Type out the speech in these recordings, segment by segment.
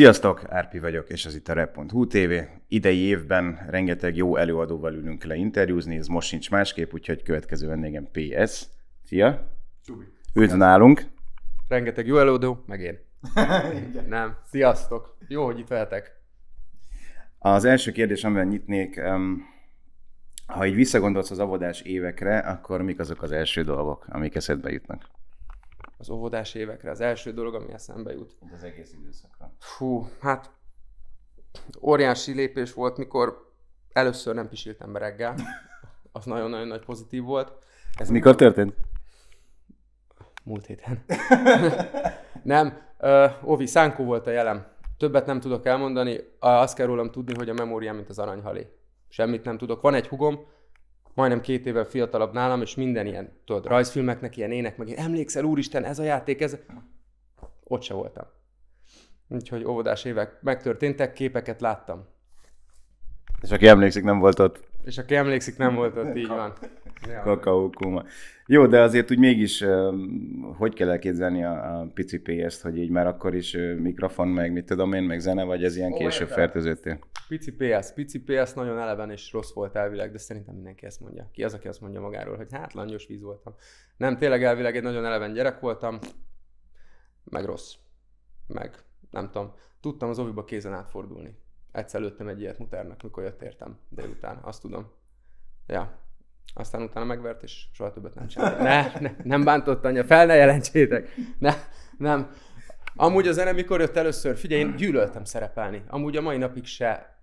Sziasztok, Árpi vagyok, és ez itt a Rep.hu TV. Idei évben rengeteg jó előadóval ülünk le interjúzni, ez most sincs másképp, úgyhogy következő vendégem PS. Szia! Csubi. Üdv nálunk! Rengeteg jó előadó, meg én. Nem, sziasztok! Jó, hogy itt veletek. Az első kérdés, amivel nyitnék, ha így visszagondolsz az avodás évekre, akkor mik azok az első dolgok, amik eszedbe jutnak? az óvodás évekre, az első dolog, ami eszembe jut. De az egész időszakra. Fú, hát óriási lépés volt, mikor először nem pisiltem be reggel. Az nagyon-nagyon nagy pozitív volt. Ez mikor történt? Múlt héten. nem, Ovi, szánkó volt a jelem. Többet nem tudok elmondani, azt kell rólam tudni, hogy a memóriám, mint az aranyhalé. Semmit nem tudok. Van egy hugom, majdnem két évvel fiatalabb nálam, és minden ilyen tudod, rajzfilmeknek, ilyen ének, meg én emlékszel, úristen, ez a játék, ez... Ott se voltam. Úgyhogy óvodás évek megtörténtek, képeket láttam. És aki emlékszik, nem volt ott. És aki emlékszik, nem volt ott, így van. Kakaó kuma. Jó, de azért úgy mégis, hogy kell elképzelni a, a pici PS-t, hogy így már akkor is mikrofon, meg mit tudom én, meg zene, vagy ez ilyen később fertőzöttél? Pici PS, pici PS nagyon eleven és rossz volt elvileg, de szerintem mindenki ezt mondja. Ki az, aki azt mondja magáról, hogy hát langyos víz voltam. Nem, tényleg elvileg egy nagyon eleven gyerek voltam, meg rossz. Meg, nem tudom, tudtam az oviba kézen átfordulni egyszer lőttem egy ilyet mutárnak, mikor jött értem délután, azt tudom. Ja. Aztán utána megvert, és soha többet nem csinált. Ne, ne, nem bántott anya, fel ne jelentsétek. Ne, nem. Amúgy a zene mikor jött először, figyelj, én gyűlöltem szerepelni. Amúgy a mai napig se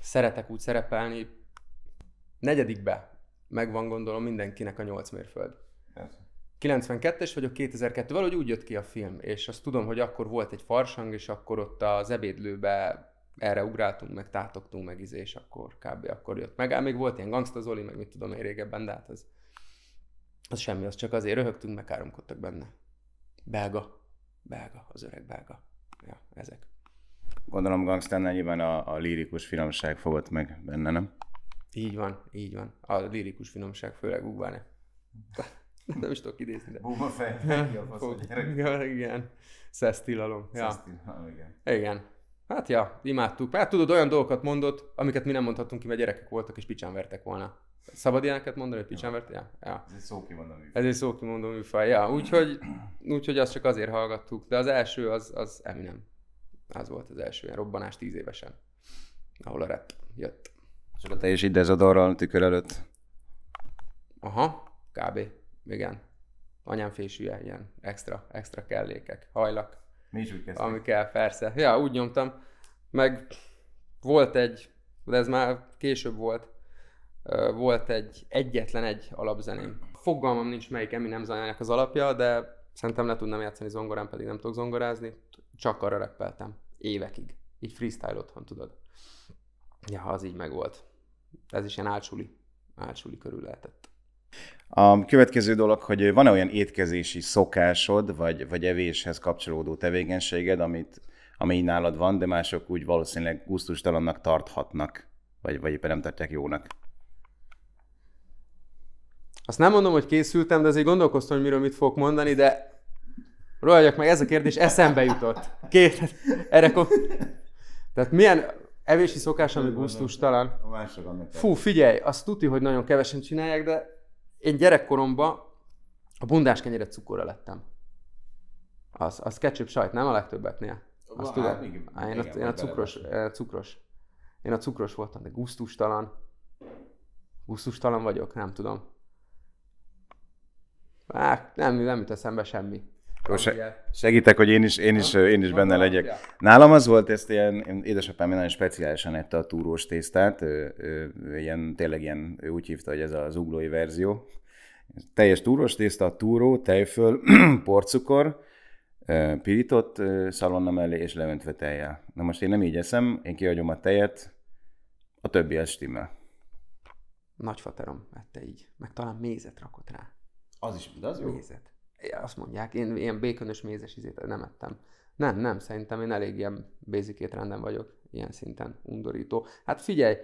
szeretek úgy szerepelni. Negyedikbe megvan gondolom mindenkinek a nyolc mérföld. 92-es vagyok 2002-vel, úgy jött ki a film, és azt tudom, hogy akkor volt egy farsang, és akkor ott az ebédlőbe erre ugráltunk, meg tátogtunk, meg izé, és akkor kb. akkor jött meg. még volt ilyen gangsta Zoli, meg mit tudom én régebben, de hát az, az semmi, az csak azért röhögtünk, meg káromkodtak benne. Belga. Belga, az öreg belga. Ja, ezek. Gondolom gangstán nyilván a, a lírikus finomság fogott meg benne, nem? Így van, így van. A lírikus finomság, főleg ugvane. Nem is tudok idézni, de... Búba fej, igen. Szesztilalom. Ja. igen. Igen. Hát ja, imádtuk. Hát tudod, olyan dolgokat mondott, amiket mi nem mondhatunk ki, mert gyerekek voltak és picsán vertek volna. Szabad ilyeneket mondani, hogy picsán vert? Ja, ja. Ez egy szókimondó műfaj. Ez egy szókimondó műfaj, ja. Úgyhogy, úgyhogy azt csak azért hallgattuk. De az első az, az Eminem. Az volt az első ilyen robbanás tíz évesen, ahol a rap jött. És te is ide ez a darral tükör előtt? Aha, kb. Igen. Anyám fésűje, ilyen extra, extra kellékek, hajlak. Mi is úgy kezdtük. Ami kell, persze. Ja, úgy nyomtam. Meg volt egy, de ez már később volt, volt egy, egyetlen egy alapzeném. Fogalmam nincs melyik nem zenének az alapja, de szerintem le tudnám játszani zongorán, pedig nem tudok zongorázni. Csak arra repeltem Évekig. Így freestyle otthon, tudod. Ja, az így megvolt. Ez is ilyen álcsuli, álcsuli körül lehetett. A következő dolog, hogy van-e olyan étkezési szokásod, vagy, vagy evéshez kapcsolódó tevékenységed, amit, ami így nálad van, de mások úgy valószínűleg gusztustalannak tarthatnak, vagy, vagy éppen nem tartják jónak? Azt nem mondom, hogy készültem, de azért gondolkoztam, hogy miről mit fogok mondani, de rohagyok meg, ez a kérdés eszembe jutott. Két, erre kom... Tehát milyen evési szokás, ami gusztustalan? Fú, figyelj, azt tuti, hogy nagyon kevesen csinálják, de én gyerekkoromban a bundás kenyeret cukorra lettem. Az, az ketchup sajt, nem a legtöbbetnél? Azt tudod? Hát, én, a, én a cukros, a eh, cukros. Én a cukros voltam, de gusztustalan. Gusztustalan vagyok, nem tudom. Hát nem, nem jut eszembe semmi. Jó, se, segítek, hogy én is, én is, ha? én is benne legyek. Ja. Nálam az volt, ezt ilyen, édesapám nagyon speciálisan ette a túrós tésztát, ő, ő, ő, ilyen, tényleg ilyen, ő úgy hívta, hogy ez az uglói verzió. Teljes túrós tészta, túró, tejföl, porcukor, pirított szalonna mellé és leöntve tejjel. Na most én nem így eszem, én kihagyom a tejet, a többi az stimmel. Nagyfaterom ette így, meg talán mézet rakott rá. Az is, de az jó. Mézet azt mondják, én ilyen békönös mézes ízét nem ettem. Nem, nem, szerintem én elég ilyen basic étrenden vagyok, ilyen szinten undorító. Hát figyelj,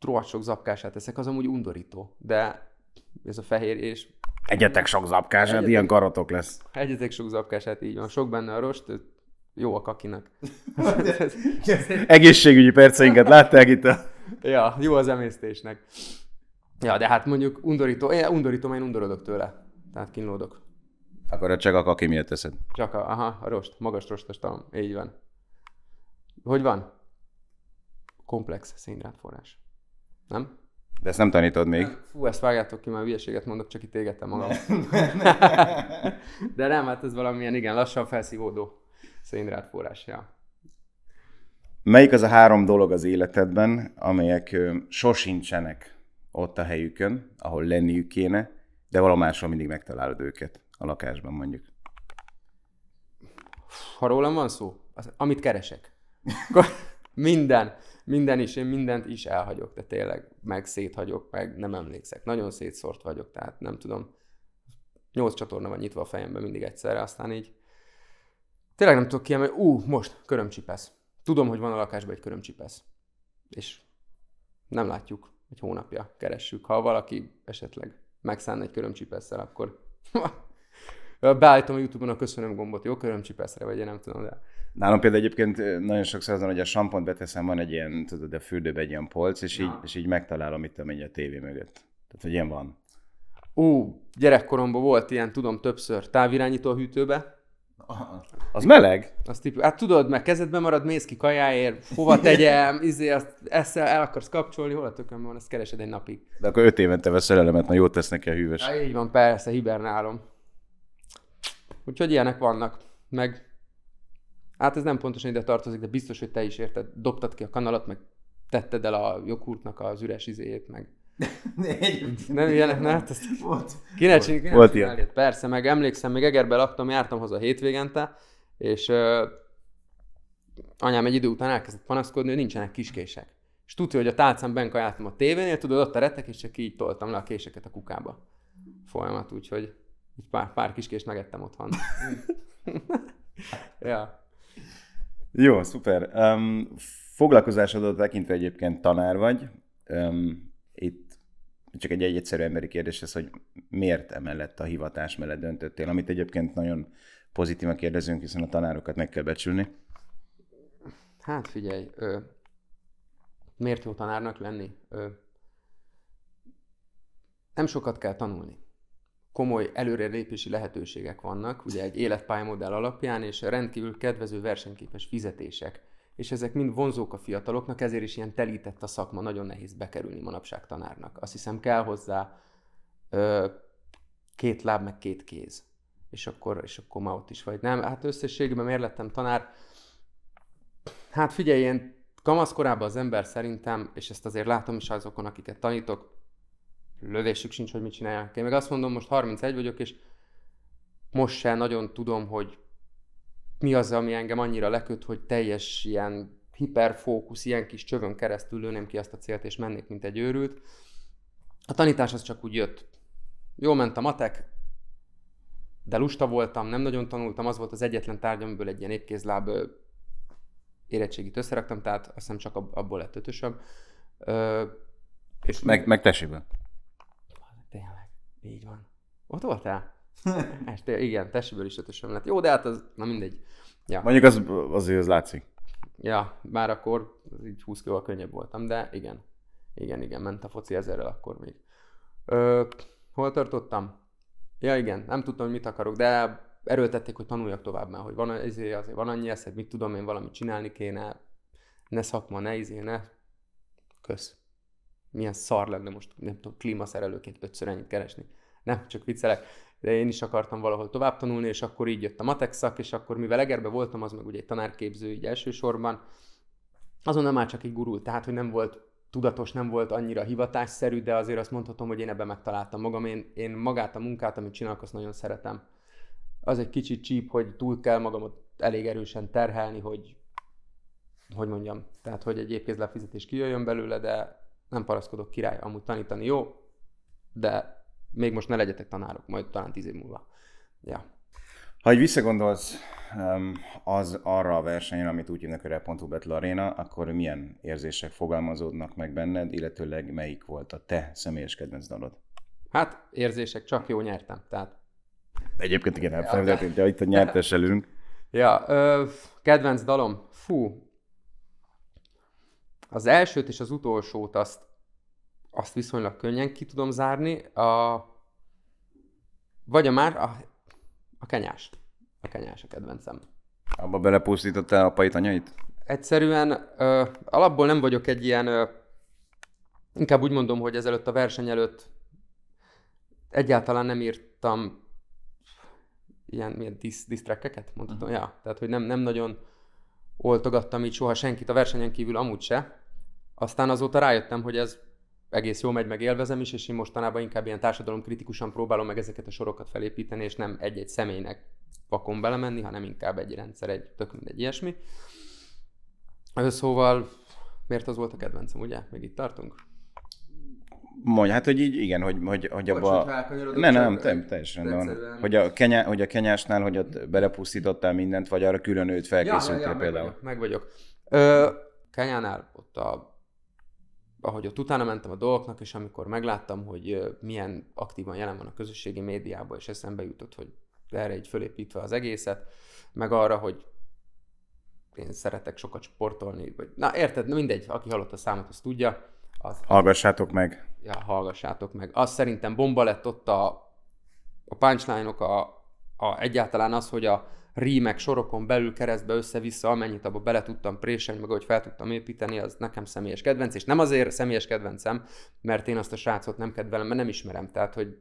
rohadt sok zapkását eszek, az amúgy undorító, de ez a fehér és... Egyetek sok zapkását, egyetek, ilyen karotok lesz. Egyetek sok zapkását, így van. Sok benne a rost, jó a kakinak. Egészségügyi perceinket látták itt a... ja, jó az emésztésnek. Ja, de hát mondjuk undorító, én undorítom, én undorodok tőle. Tehát kínlódok. Akkor a csak a kaki miatt teszed. Csak a, aha, a rost, magas rostos talom, így van. Hogy van? Komplex szénhidrátforrás. Nem? De ezt nem tanítod még. Fú, ezt vágjátok ki, mert hülyeséget mondok, csak itt égettem magam. De nem, hát ez valamilyen igen lassan felszívódó szénhidrát Ja. Melyik az a három dolog az életedben, amelyek sosincsenek ott a helyükön, ahol lenniük kéne, de valamáshol mindig megtalálod őket? a lakásban mondjuk? Ha rólam van szó, az, amit keresek. minden, minden is, én mindent is elhagyok, de tényleg, meg széthagyok, meg nem emlékszek. Nagyon szétszort vagyok, tehát nem tudom. Nyolc csatorna van nyitva a fejemben mindig egyszerre, aztán így tényleg nem tudok kiemelni, ú, most körömcsipesz. Tudom, hogy van a lakásban egy körömcsipesz. És nem látjuk, egy hónapja keressük. Ha valaki esetleg megszánna egy körömcsipesszel, akkor beállítom a YouTube-on a köszönöm gombot, jó, körömcsipeszre, vagy én nem tudom, de... Nálam például egyébként nagyon sokszor azon, hogy a sampont beteszem, van egy ilyen, tudod, a fürdőben egy ilyen polc, és, ja. így, és így megtalálom, itt tudom, a tévé mögött. Tehát, hogy ilyen van. Ú, gyerekkoromban volt ilyen, tudom, többször távirányító a hűtőbe, az meleg? Az tipi, hát tudod, meg kezedben marad, mész ki kajáért, hova tegyem, izé, azt eszel, el akarsz kapcsolni, hol a tököm van, ezt keresed egy napig. De akkor öt évente veszel elemet, na jót tesz neki a hűvös. Ja, így van, persze, hibernálom. Úgyhogy ilyenek vannak. Meg Hát ez nem pontosan ide tartozik, de biztos, hogy te is érted. Dobtad ki a kanalat, meg tetted el a joghurtnak az üres izéjét, meg... nem ilyenek, nem? Hát ezt volt. Kéne volt ilyen. Persze, meg emlékszem, még Egerbe laktam, jártam haza hétvégente, és uh, anyám egy idő után elkezdett panaszkodni, hogy nincsenek kiskések. És tudja, hogy a tálcán benkajáltam a tévénél, tudod, ott a retek, és csak így toltam le a késeket a kukába. Folyamat, úgyhogy így pár, pár kiskést megettem otthon. ja. Jó, szuper. Um, foglalkozásodat tekintve egyébként tanár vagy. Um, itt csak egy, egy egyszerű emberi kérdés ez, hogy miért emellett a hivatás mellett döntöttél, amit egyébként nagyon pozitívan kérdezünk, hiszen a tanárokat meg kell becsülni. Hát figyelj, ö, miért jó tanárnak lenni? Ö, nem sokat kell tanulni komoly előrelépési lehetőségek vannak, ugye egy életpályamodell alapján, és rendkívül kedvező versenyképes fizetések. És ezek mind vonzók a fiataloknak, ezért is ilyen telített a szakma, nagyon nehéz bekerülni manapság tanárnak. Azt hiszem kell hozzá ö, két láb, meg két kéz. És akkor, és akkor ma ott is vagy. Nem, hát összességében miért lettem tanár? Hát figyelj, ilyen kamaszkorában az ember szerintem, és ezt azért látom is azokon, akiket tanítok, lövésük sincs, hogy mit csináljanak. Én meg azt mondom, most 31 vagyok, és most se nagyon tudom, hogy mi az, ami engem annyira leköt, hogy teljes ilyen hiperfókusz, ilyen kis csövön keresztül lőném ki azt a célt, és mennék, mint egy őrült. A tanítás az csak úgy jött. Jól ment a matek, de lusta voltam, nem nagyon tanultam, az volt az egyetlen tárgy, amiből egy ilyen épkézláb érettségit összeraktam, tehát azt hiszem csak abból lett ötösöm. Ö, és meg, meg tesiben tényleg. Így van. Ott voltál? este, igen, testből is ötösöm lett. Jó, de hát az, na mindegy. Ja. Mondjuk az, azért az látszik. Ja, bár akkor így 20 kg könnyebb voltam, de igen. Igen, igen, ment a foci ezerrel akkor még. Ö, hol tartottam? Ja igen, nem tudtam, hogy mit akarok, de erőltették, hogy tanuljak tovább, mert hogy van, ezért, azért van annyi eszed, mit tudom én, valamit csinálni kéne, ne szakma, ne izé, ne. Kösz milyen szar lenne most, nem tudom, klímaszerelőként ötször ennyit keresni. Nem, csak viccelek. De én is akartam valahol tovább tanulni, és akkor így jött a matek szak, és akkor mivel Egerbe voltam, az meg ugye egy tanárképző így elsősorban, azonnal már csak így gurult, tehát hogy nem volt tudatos, nem volt annyira hivatásszerű, de azért azt mondhatom, hogy én ebben megtaláltam magam. Én, én magát a munkát, amit csinálok, azt nagyon szeretem. Az egy kicsit csíp, hogy túl kell magamat elég erősen terhelni, hogy hogy mondjam, tehát hogy egy épkézlefizetés kijöjjön belőle, de nem paraszkodok király, amúgy tanítani jó, de még most ne legyetek tanárok, majd talán tíz év múlva. Ja. Ha egy visszagondolsz az arra a versenyen, amit úgy hívnak, hogy Battle Arena, akkor milyen érzések fogalmazódnak meg benned, illetőleg melyik volt a te személyes kedvenc dalod? Hát érzések, csak jó nyertem. Tehát... Egyébként igen, elfelejtettem, ja, de... itt a nyertes elünk. Ja, ö, kedvenc dalom, fú, az elsőt és az utolsót azt, azt viszonylag könnyen ki tudom zárni. A, vagy a már a, a kenyás. A kenyás a kedvencem. Abba belepusztítottál apait, anyait? Egyszerűen ö, alapból nem vagyok egy ilyen, ö, inkább úgy mondom, hogy ezelőtt a verseny előtt egyáltalán nem írtam ilyen disz, disztrekkeket, mondhatom, uh-huh. ja. Tehát, hogy nem, nem nagyon oltogattam így soha senkit a versenyen kívül amúgy se. Aztán azóta rájöttem, hogy ez egész jól megy, meg élvezem is, és én mostanában inkább ilyen társadalom kritikusan próbálom meg ezeket a sorokat felépíteni, és nem egy-egy személynek vakon belemenni, hanem inkább egy rendszer, egy tök mindegy ilyesmi. Szóval miért az volt a kedvencem, ugye? Még itt tartunk? Mondj, hát, hogy így, igen, hogy, hogy, hogy abba... Ne, nem, nem, teljesen rendben van. Hogy a, kenyá, hogy a kenyásnál, hogy ott belepusztítottál mindent, vagy arra külön őt felkészültél ja, ja, ja, például. Meg vagyok. Meg vagyok. Ö, kenyánál ott a ahogy ott utána mentem a dolgoknak, és amikor megláttam, hogy milyen aktívan jelen van a közösségi médiában, és eszembe jutott, hogy erre egy fölépítve az egészet, meg arra, hogy én szeretek sokat sportolni, vagy na érted, mindegy, aki hallott a számot, azt tudja. Az, hallgassátok meg. Ja, hallgassátok meg. Az szerintem bomba lett ott a, a punchline a, a, egyáltalán az, hogy a, rímek sorokon belül keresztbe össze-vissza, amennyit abba bele tudtam préselni, meg hogy fel tudtam építeni, az nekem személyes kedvenc, és nem azért személyes kedvencem, mert én azt a srácot nem kedvelem, mert nem ismerem, tehát hogy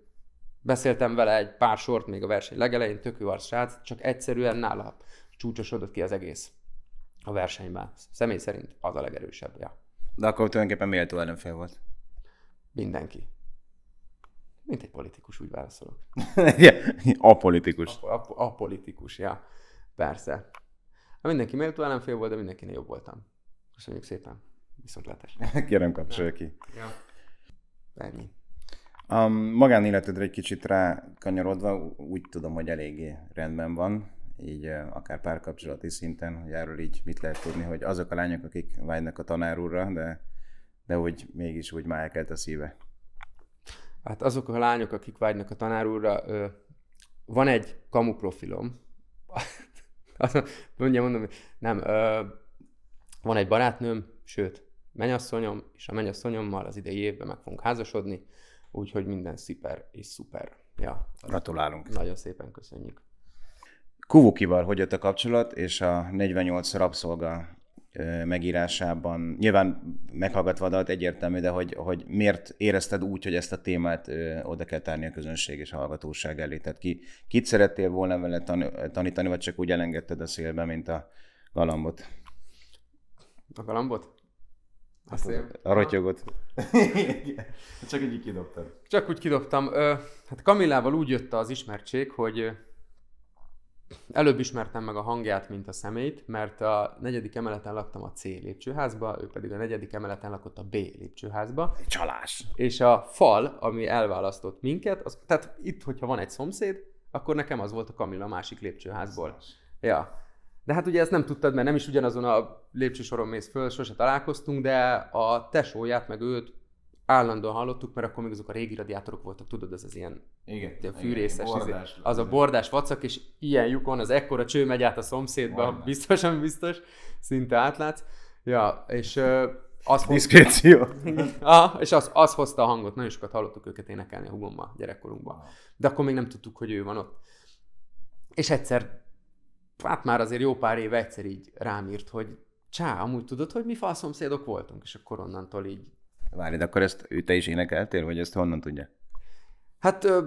beszéltem vele egy pár sort még a verseny legelején, tök jó arc srác, csak egyszerűen nála csúcsosodott ki az egész a versenyben. Személy szerint az a legerősebb, ja. De akkor tulajdonképpen méltó ellenfél volt. Mindenki. Mint egy politikus, úgy válaszolok. A, a, a politikus, ja. Persze. Ha mindenki méltó ellenfél volt, de mindenkinél jobb voltam. Köszönjük szépen. Viszontlátás. Kérem, kapcsolja ki. Ja. Ennyi. A magánéletedre egy kicsit rákanyarodva, úgy tudom, hogy eléggé rendben van, így akár párkapcsolati szinten, hogy erről így mit lehet tudni, hogy azok a lányok, akik vágynak a tanár úrra, de, de hogy mégis úgy már elkelt a szíve hát azok a lányok, akik vágynak a tanárúra, van egy kamu profilom, mondja, mondom, nem, ö, van egy barátnőm, sőt, menyasszonyom, és a menyasszonyommal az idei évben meg fogunk házasodni, úgyhogy minden szuper és szuper. Ja, Gratulálunk. Nagyon szépen köszönjük. Kuvukival hogy jött a kapcsolat, és a 48 rabszolga megírásában, nyilván meghallgatva a dalt egyértelmű, de hogy, hogy miért érezted úgy, hogy ezt a témát oda kell tárni a közönség és a hallgatóság elé? Tehát ki, kit szerettél volna vele tanítani, vagy csak úgy elengedted a szélbe, mint a galambot? A galambot? A, a rotyogot. Csak így kidobtam. Csak úgy kidobtam. Hát Kamillával úgy jött az ismertség, hogy Előbb ismertem meg a hangját, mint a szemét, mert a negyedik emeleten laktam a C lépcsőházba, ő pedig a negyedik emeleten lakott a B lépcsőházba. Csalás! És a fal, ami elválasztott minket, az, tehát itt, hogyha van egy szomszéd, akkor nekem az volt a Kamilla a másik lépcsőházból. Ja. De hát ugye ezt nem tudtad, mert nem is ugyanazon a lépcsősoron mész föl, sose találkoztunk, de a tesóját meg őt állandóan hallottuk, mert akkor még azok a régi radiátorok voltak, tudod, az az ilyen, igen, ilyen fűrészes, igen, izé, bordás, izé, az a bordás vacak, és ilyen lyukon az ekkora cső megy át a szomszédba, Majdnem. biztos, ami biztos, szinte átlátsz. Ja, és ö, az Diszkréció. ah, és az, az hozta a hangot, nagyon sokat hallottuk őket énekelni a hugomba gyerekkorunkban. De akkor még nem tudtuk, hogy ő van ott. És egyszer, hát már azért jó pár éve egyszer így rám írt, hogy csá, amúgy tudod, hogy mi falszomszédok voltunk? És akkor onnantól így Várj, de akkor ezt ő te is énekeltél, vagy ezt honnan tudja? Hát ö,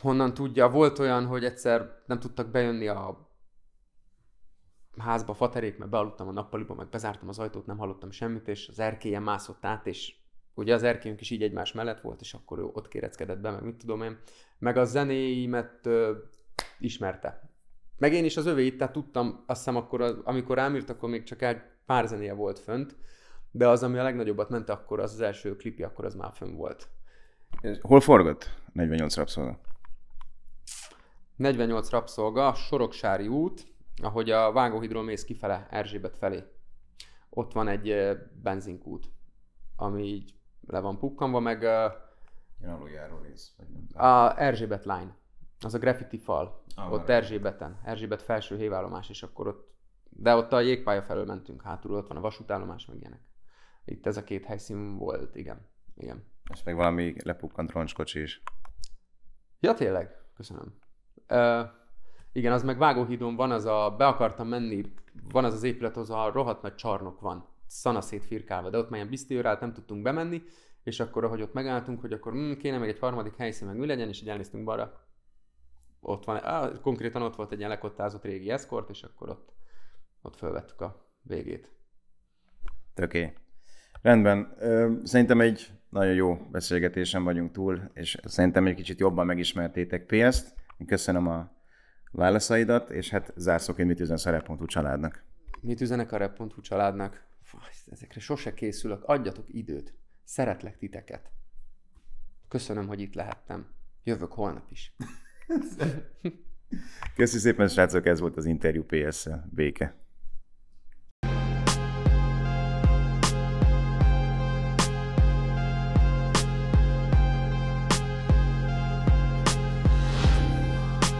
honnan tudja? Volt olyan, hogy egyszer nem tudtak bejönni a házba faterék, mert bealudtam a nappaliba, meg bezártam az ajtót, nem hallottam semmit, és az erkélyen mászott át, és ugye az erkélyünk is így egymás mellett volt, és akkor ő ott kéreckedett be, meg mit tudom én. Meg a zenéimet ö, ismerte. Meg én is az övé itt, tehát tudtam, azt hiszem akkor, amikor rám írt, akkor még csak egy pár zenéje volt fönt, de az, ami a legnagyobbat ment akkor, az az első klipje, akkor az már fönn volt. Hol forgott 48 rabszolga? 48 rabszolga, Soroksári út, ahogy a vágóhidról mész kifele, Erzsébet felé. Ott van egy benzinkút, ami így le van pukkanva, meg... Én aluljáró rész, vagy A Erzsébet line, az a graffiti fal, ah, ott Erzsébeten, Erzsébet felső hévállomás, és akkor ott de ott a jégpálya felől mentünk hátul, ott van a vasútállomás, meg ilyenek. Itt ez a két helyszín volt, igen. igen. És még valami lepukkant roncskocsi is. Ja, tényleg. Köszönöm. Uh, igen, az meg Vágóhídon van, az a, be akartam menni, van az az épület, az a rohadt nagy csarnok van, szanaszét firkálva, de ott már ilyen nem tudtunk bemenni, és akkor, ahogy ott megálltunk, hogy akkor mm, kéne meg egy harmadik helyszín, meg mi legyen, és így elnéztünk balra. Ott van, á, konkrétan ott volt egy ilyen lekottázott régi eszkort, és akkor ott, ott felvettük a végét. Töké. Rendben, szerintem egy nagyon jó beszélgetésen vagyunk túl, és szerintem egy kicsit jobban megismertétek PS-t. Én köszönöm a válaszaidat, és hát zárszok, hogy mit üzen a rep.hu családnak. Mit üzenek a rep.hu családnak? Ezekre sose készülök. Adjatok időt. Szeretlek titeket. Köszönöm, hogy itt lehettem. Jövök holnap is. Köszi szépen, srácok, ez volt az interjú PS-szel. Béke.